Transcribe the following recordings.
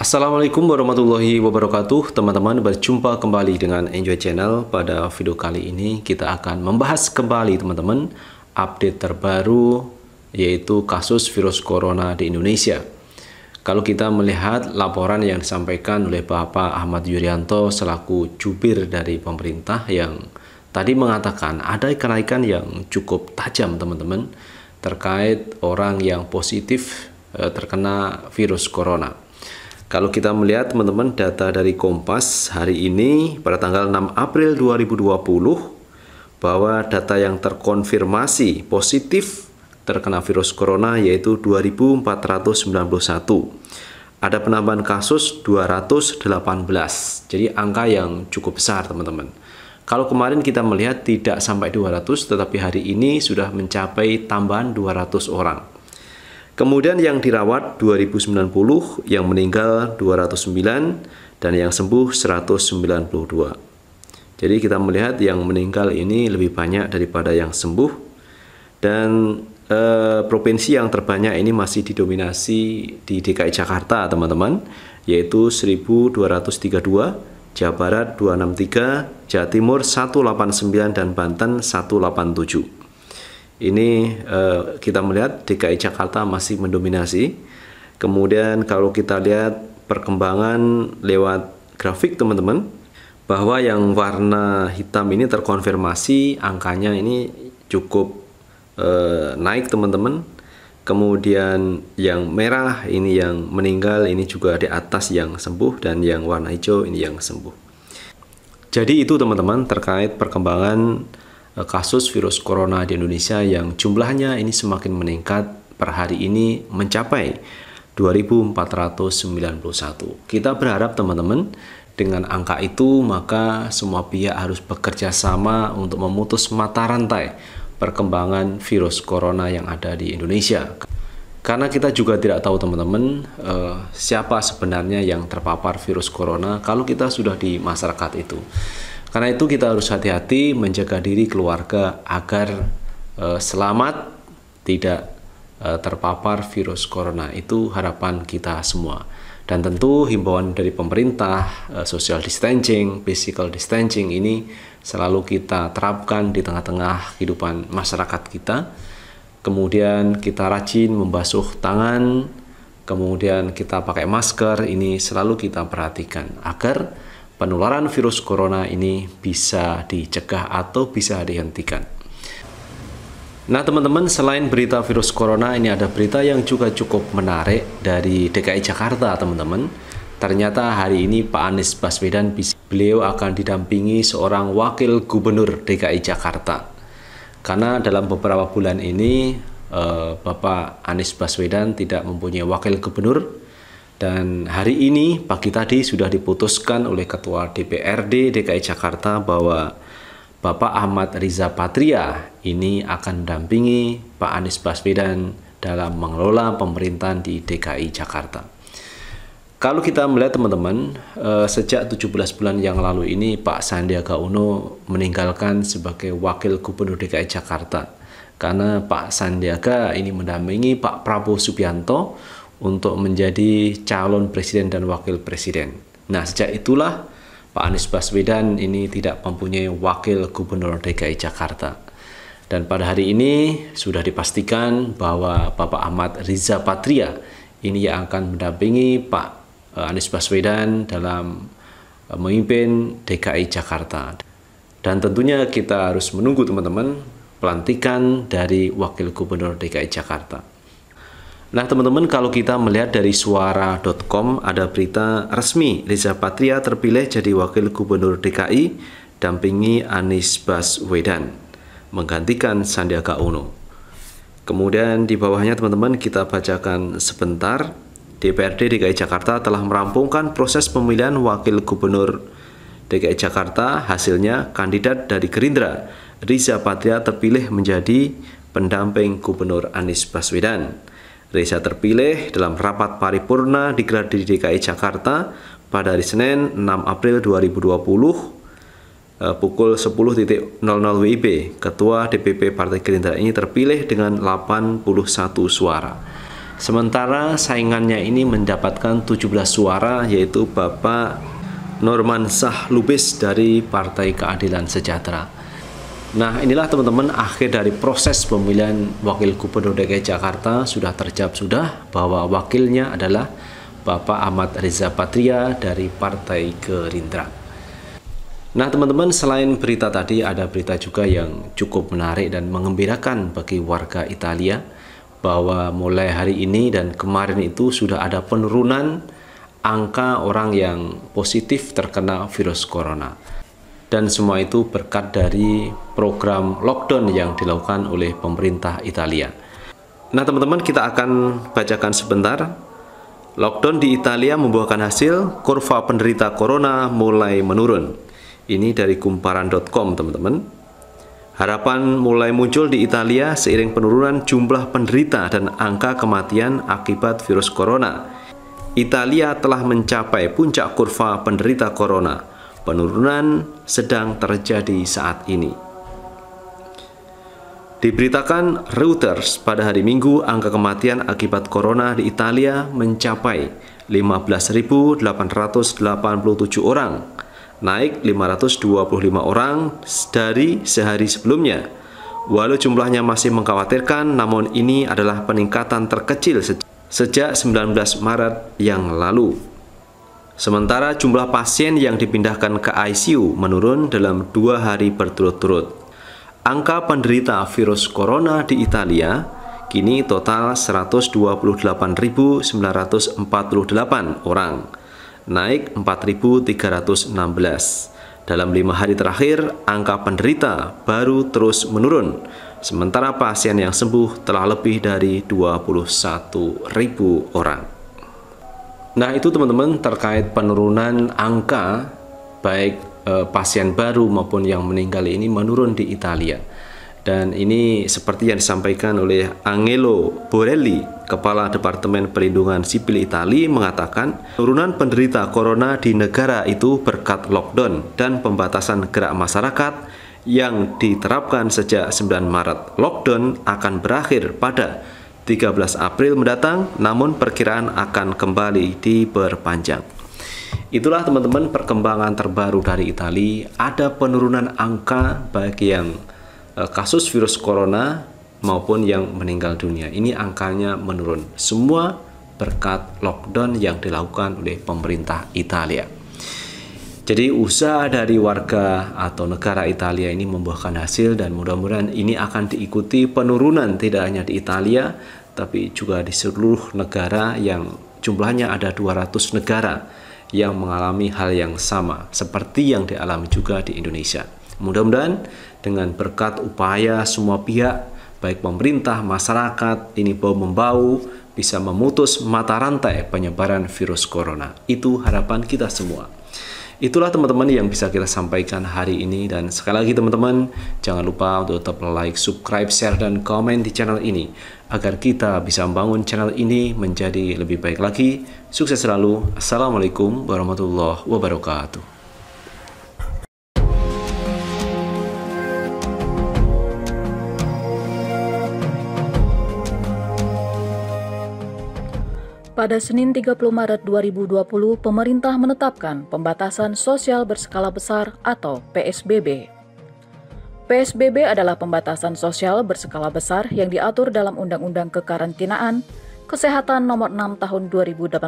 Assalamualaikum warahmatullahi wabarakatuh Teman-teman berjumpa kembali dengan Enjoy Channel Pada video kali ini kita akan membahas kembali teman-teman Update terbaru yaitu kasus virus corona di Indonesia Kalau kita melihat laporan yang disampaikan oleh Bapak Ahmad Yuryanto Selaku jubir dari pemerintah yang tadi mengatakan ada kenaikan yang cukup tajam teman-teman terkait orang yang positif eh, terkena virus corona. Kalau kita melihat teman-teman data dari Kompas hari ini pada tanggal 6 April 2020 bahwa data yang terkonfirmasi positif terkena virus corona yaitu 2491. Ada penambahan kasus 218. Jadi angka yang cukup besar teman-teman. Kalau kemarin kita melihat tidak sampai 200, tetapi hari ini sudah mencapai tambahan 200 orang. Kemudian yang dirawat 2090, yang meninggal 209, dan yang sembuh 192. Jadi kita melihat yang meninggal ini lebih banyak daripada yang sembuh. Dan eh, provinsi yang terbanyak ini masih didominasi di DKI Jakarta, teman-teman, yaitu 1232 Jawa Barat 263, Jawa Timur 189 dan Banten 187. Ini eh, kita melihat DKI Jakarta masih mendominasi. Kemudian kalau kita lihat perkembangan lewat grafik teman-teman bahwa yang warna hitam ini terkonfirmasi angkanya ini cukup eh, naik teman-teman kemudian yang merah ini yang meninggal ini juga di atas yang sembuh dan yang warna hijau ini yang sembuh jadi itu teman-teman terkait perkembangan eh, kasus virus corona di Indonesia yang jumlahnya ini semakin meningkat per hari ini mencapai 2491. Kita berharap teman-teman dengan angka itu maka semua pihak harus bekerja sama untuk memutus mata rantai perkembangan virus corona yang ada di Indonesia. Karena kita juga tidak tahu teman-teman eh, siapa sebenarnya yang terpapar virus corona kalau kita sudah di masyarakat itu. Karena itu kita harus hati-hati menjaga diri keluarga agar eh, selamat tidak eh, terpapar virus corona. Itu harapan kita semua. Dan tentu himbauan dari pemerintah, eh, social distancing, physical distancing ini selalu kita terapkan di tengah-tengah kehidupan masyarakat kita. Kemudian kita rajin membasuh tangan, kemudian kita pakai masker, ini selalu kita perhatikan agar penularan virus corona ini bisa dicegah atau bisa dihentikan. Nah teman-teman selain berita virus corona ini ada berita yang juga cukup menarik dari DKI Jakarta teman-teman. Ternyata hari ini Pak Anies Baswedan beliau akan didampingi seorang wakil gubernur DKI Jakarta. Karena dalam beberapa bulan ini eh, Bapak Anies Baswedan tidak mempunyai wakil gubernur dan hari ini pagi tadi sudah diputuskan oleh Ketua DPRD DKI Jakarta bahwa Bapak Ahmad Riza Patria ini akan mendampingi Pak Anies Baswedan dalam mengelola pemerintahan di DKI Jakarta. Kalau kita melihat teman-teman, eh, sejak 17 bulan yang lalu ini Pak Sandiaga Uno meninggalkan sebagai Wakil Gubernur DKI Jakarta. Karena Pak Sandiaga ini mendampingi Pak Prabowo Subianto untuk menjadi calon presiden dan wakil presiden. Nah, sejak itulah Pak Anies Baswedan ini tidak mempunyai wakil gubernur DKI Jakarta. Dan pada hari ini sudah dipastikan bahwa Bapak Ahmad Riza Patria ini yang akan mendampingi Pak eh, Anies Baswedan dalam eh, memimpin DKI Jakarta. Dan tentunya kita harus menunggu teman-teman pelantikan dari Wakil Gubernur DKI Jakarta. Nah teman-teman kalau kita melihat dari suara.com ada berita resmi Riza Patria terpilih jadi Wakil Gubernur DKI dampingi Anies Baswedan menggantikan Sandiaga Uno. Kemudian di bawahnya teman-teman kita bacakan sebentar DPRD DKI Jakarta telah merampungkan proses pemilihan Wakil Gubernur DKI Jakarta hasilnya kandidat dari Gerindra Riza Patria terpilih menjadi pendamping Gubernur Anies Baswedan. Reza terpilih dalam rapat paripurna di Gradi DKI Jakarta pada hari Senin 6 April 2020 eh, pukul 10.00 WIB. Ketua DPP Partai Gerindra ini terpilih dengan 81 suara. Sementara saingannya ini mendapatkan 17 suara yaitu Bapak Norman Sah Lubis dari Partai Keadilan Sejahtera. Nah inilah teman-teman akhir dari proses pemilihan Wakil Gubernur DKI Jakarta sudah terjawab sudah bahwa wakilnya adalah Bapak Ahmad Riza Patria dari Partai Gerindra. Nah teman-teman selain berita tadi ada berita juga yang cukup menarik dan mengembirakan bagi warga Italia bahwa mulai hari ini dan kemarin itu sudah ada penurunan angka orang yang positif terkena virus corona dan semua itu berkat dari program lockdown yang dilakukan oleh pemerintah Italia. Nah, teman-teman, kita akan bacakan sebentar. Lockdown di Italia membuahkan hasil, kurva penderita corona mulai menurun. Ini dari kumparan.com, teman-teman. Harapan mulai muncul di Italia seiring penurunan jumlah penderita dan angka kematian akibat virus corona. Italia telah mencapai puncak kurva penderita corona penurunan sedang terjadi saat ini. Diberitakan Reuters pada hari Minggu angka kematian akibat corona di Italia mencapai 15.887 orang, naik 525 orang dari sehari sebelumnya. Walau jumlahnya masih mengkhawatirkan, namun ini adalah peningkatan terkecil sejak 19 Maret yang lalu. Sementara jumlah pasien yang dipindahkan ke ICU menurun dalam dua hari berturut-turut. Angka penderita virus corona di Italia kini total 128.948 orang, naik 4.316. Dalam lima hari terakhir, angka penderita baru terus menurun, sementara pasien yang sembuh telah lebih dari 21.000 orang. Nah, itu teman-teman terkait penurunan angka baik eh, pasien baru maupun yang meninggal ini menurun di Italia. Dan ini seperti yang disampaikan oleh Angelo Borelli, Kepala Departemen Perlindungan Sipil Italia mengatakan, turunan penderita corona di negara itu berkat lockdown dan pembatasan gerak masyarakat yang diterapkan sejak 9 Maret. Lockdown akan berakhir pada 13 April mendatang, namun perkiraan akan kembali diperpanjang. Itulah teman-teman perkembangan terbaru dari Italia. Ada penurunan angka bagi yang eh, kasus virus corona maupun yang meninggal dunia. Ini angkanya menurun. Semua berkat lockdown yang dilakukan oleh pemerintah Italia. Jadi usaha dari warga atau negara Italia ini membuahkan hasil dan mudah-mudahan ini akan diikuti penurunan tidak hanya di Italia tapi juga di seluruh negara yang jumlahnya ada 200 negara yang mengalami hal yang sama seperti yang dialami juga di Indonesia. Mudah-mudahan dengan berkat upaya semua pihak baik pemerintah, masyarakat, ini bau membau bisa memutus mata rantai penyebaran virus corona. Itu harapan kita semua itulah teman-teman yang bisa kita sampaikan hari ini dan sekali lagi teman-teman jangan lupa untuk tetap like, subscribe, share dan komen di channel ini agar kita bisa membangun channel ini menjadi lebih baik lagi. Sukses selalu. Assalamualaikum warahmatullahi wabarakatuh. Pada Senin 30 Maret 2020, pemerintah menetapkan pembatasan sosial berskala besar atau PSBB. PSBB adalah pembatasan sosial berskala besar yang diatur dalam Undang-Undang Kekarantinaan Kesehatan Nomor 6 Tahun 2018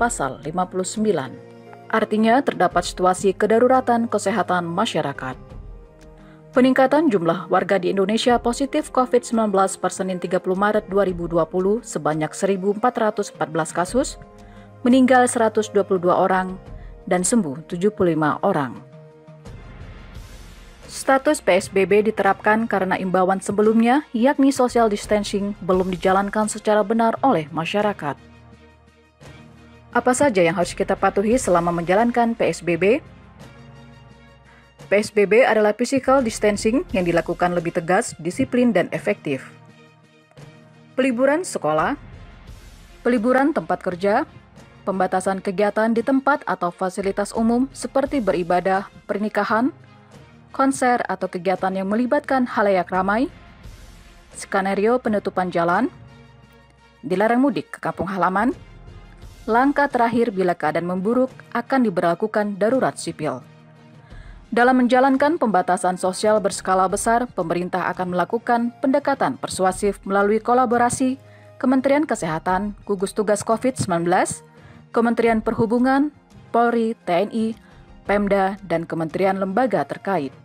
Pasal 59. Artinya terdapat situasi kedaruratan kesehatan masyarakat. Peningkatan jumlah warga di Indonesia positif COVID-19 per Senin 30 Maret 2020 sebanyak 1.414 kasus, meninggal 122 orang, dan sembuh 75 orang. Status PSBB diterapkan karena imbauan sebelumnya, yakni social distancing, belum dijalankan secara benar oleh masyarakat. Apa saja yang harus kita patuhi selama menjalankan PSBB? PSBB adalah physical distancing yang dilakukan lebih tegas, disiplin, dan efektif. Peliburan sekolah, peliburan tempat kerja, pembatasan kegiatan di tempat atau fasilitas umum seperti beribadah, pernikahan, konser, atau kegiatan yang melibatkan halayak ramai, skenario penutupan jalan, dilarang mudik ke kampung halaman, langkah terakhir bila keadaan memburuk akan diberlakukan darurat sipil. Dalam menjalankan pembatasan sosial berskala besar, pemerintah akan melakukan pendekatan persuasif melalui kolaborasi Kementerian Kesehatan, gugus tugas COVID-19, Kementerian Perhubungan, Polri, TNI, Pemda, dan kementerian lembaga terkait.